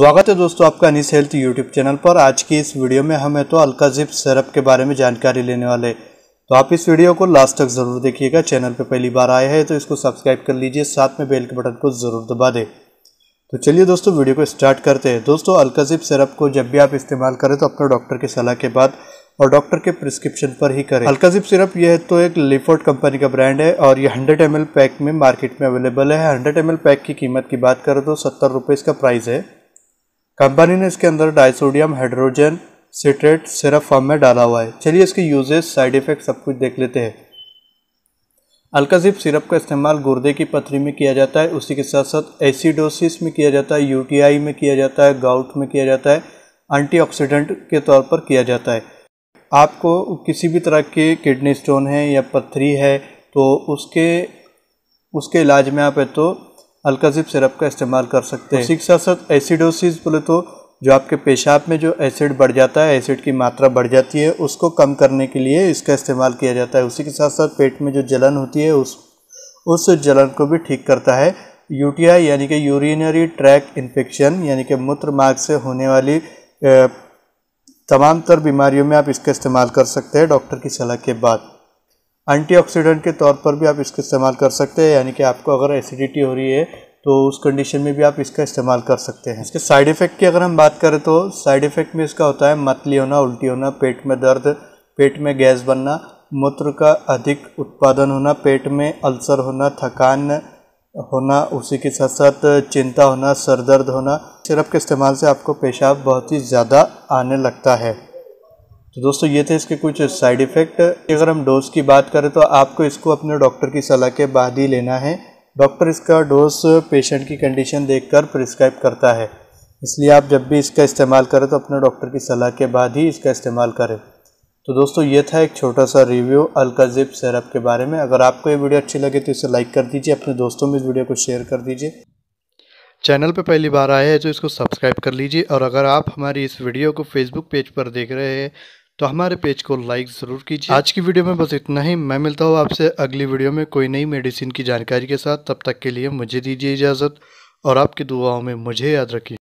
स्वागत है दोस्तों आपका अनिस हेल्थ यूट्यूब चैनल पर आज की इस वीडियो में हमें तो अलका जिप सरप के बारे में जानकारी लेने वाले तो आप इस वीडियो को लास्ट तक ज़रूर देखिएगा चैनल पर पहली बार आए हैं तो इसको सब्सक्राइब कर लीजिए साथ में बेल के बटन को ज़रूर दबा दें तो चलिए दोस्तों वीडियो को स्टार्ट करते हैं दोस्तों अलका जिप सरप को जब भी आप इस्तेमाल करें तो अपने डॉक्टर की सलाह के बाद और डॉक्टर के प्रिस्क्रिप्शन पर ही करें अल्काजिप सिरप यह तो एक लिफोर्ड कंपनी का ब्रांड है और यह 100 एम पैक में मार्केट में अवेलेबल है 100 एम पैक की कीमत की बात करें तो सत्तर रुपये इसका प्राइस है कंपनी ने इसके अंदर disodium hydrogen citrate syrup form में डाला हुआ है चलिए इसके यूजेज साइड इफ़ेक्ट सब कुछ देख लेते हैं अल्काजिप सिरप का इस्तेमाल गुर्दे की पथरी में किया जाता है उसी के साथ साथ एसिडोसिस में किया जाता है यूटीआई में किया जाता है गाउट में किया जाता है एंटीऑक्सीडेंट के तौर पर किया जाता है आपको किसी भी तरह के किडनी स्टोन है या पथरी है तो उसके उसके इलाज में आप है तो अलकाजिब सिरप का इस्तेमाल कर सकते हैं इसी के साथ साथ एसिडोसिस बोले तो जो आपके पेशाब में जो एसिड बढ़ जाता है एसिड की मात्रा बढ़ जाती है उसको कम करने के लिए इसका इस्तेमाल किया जाता है उसी के साथ साथ पेट में जो जलन होती है उस उस जलन को भी ठीक करता है यूटीआई यानी कि यूरिनरी ट्रैक इन्फेक्शन यानी कि मूत्र मार्ग से होने वाली तमाम तर बीमारियों में आप इसका इस्तेमाल कर सकते हैं डॉक्टर की सलाह के बाद एंटीऑक्सीडेंट के तौर पर भी आप इसका इस्तेमाल कर सकते हैं यानी कि आपको अगर एसिडिटी हो रही है तो उस कंडीशन में भी आप इसका इस्तेमाल कर सकते हैं इसके साइड इफ़ेक्ट की अगर हम बात करें तो साइड इफ़ेक्ट में इसका होता है मतली होना उल्टी होना पेट में दर्द पेट में गैस बनना मूत्र का अधिक उत्पादन होना पेट में अल्सर होना थकान होना उसी के साथ साथ चिंता होना सर दर्द होना सिरप के इस्तेमाल से आपको पेशाब बहुत ही ज़्यादा आने लगता है तो दोस्तों ये थे इसके कुछ साइड इफ़ेक्ट अगर हम डोज की बात करें तो आपको इसको अपने डॉक्टर की सलाह के बाद ही लेना है डॉक्टर इसका डोज पेशेंट की कंडीशन कर प्रिस्क्राइब करता है इसलिए आप जब भी इसका इस्तेमाल करें तो अपने डॉक्टर की सलाह के बाद ही इसका इस्तेमाल करें तो दोस्तों ये था एक छोटा सा रिव्यू अलकाजिप सिरप के बारे में अगर आपको ये वीडियो अच्छी लगे तो इसे लाइक कर दीजिए अपने दोस्तों में इस वीडियो को शेयर कर दीजिए चैनल पर पहली बार आए हैं तो इसको सब्सक्राइब कर लीजिए और अगर आप हमारी इस वीडियो को फेसबुक पेज पर देख रहे हैं तो हमारे पेज को लाइक ज़रूर कीजिए आज की वीडियो में बस इतना ही मैं मिलता हूँ आपसे अगली वीडियो में कोई नई मेडिसिन की जानकारी के साथ तब तक के लिए मुझे दीजिए इजाज़त और आपकी दुआओं में मुझे याद रखिए